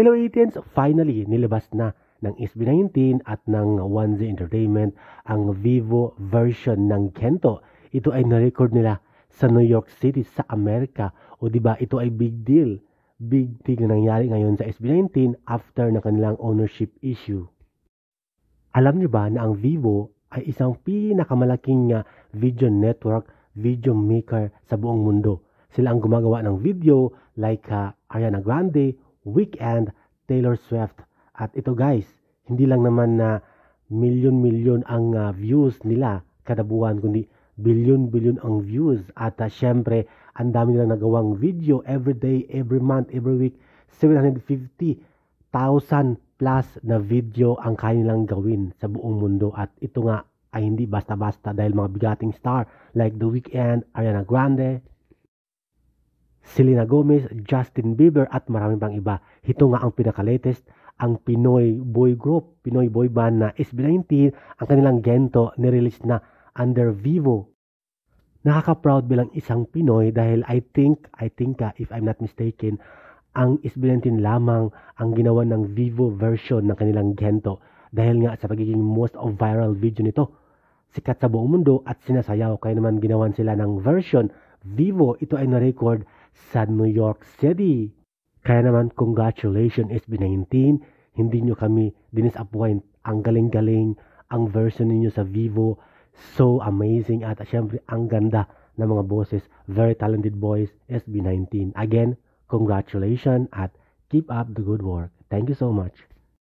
Hello 18 finally nilabas na ng SB19 at ng 1Z Entertainment ang Vivo version ng Kento. Ito ay na-record nila sa New York City sa Amerika. O di ba ito ay big deal. Big thing na nangyari ngayon sa SB19 after ng kanilang ownership issue. Alam niyo ba na ang Vivo ay isang pinakamalaking ah, video network, video maker sa buong mundo. Sila ang gumagawa ng video like uh, Ariana Grande Weekend, Taylor Swift. At ito guys, hindi lang naman na milyon-milyon ang uh, views nila kada buwan, kundi bilyon-bilyon ang views. At uh, syempre, ang dami nilang nagawang video every day, every month, every week. 750,000 plus na video ang kaya nilang gawin sa buong mundo. At ito nga ay hindi basta-basta dahil mga bigating star like The Weeknd, Ariana Grande, Selena Gomez, Justin Bieber at marami pang iba. Ito nga ang pinakalatest ang Pinoy boy group, Pinoy boy band na SB19, ang kanilang gento nirelease na under Vivo. Nakaka-proud bilang isang Pinoy dahil I think, I think ka, if I'm not mistaken, ang SB19 lamang ang ginawa ng Vivo version ng kanilang gento dahil nga sa pagiging most of viral video nito. Sikat sa buong mundo at sinasayaw kaya naman ginawan sila ng version Vivo ito ay na-record sa New York City. Kaya naman, congratulations SB19. Hindi nyo kami dinisappoint. Ang galing-galing, ang version ninyo sa Vivo, so amazing. At syempre, ang ganda ng mga boses. Very talented boys, SB19. Again, congratulations at keep up the good work. Thank you so much.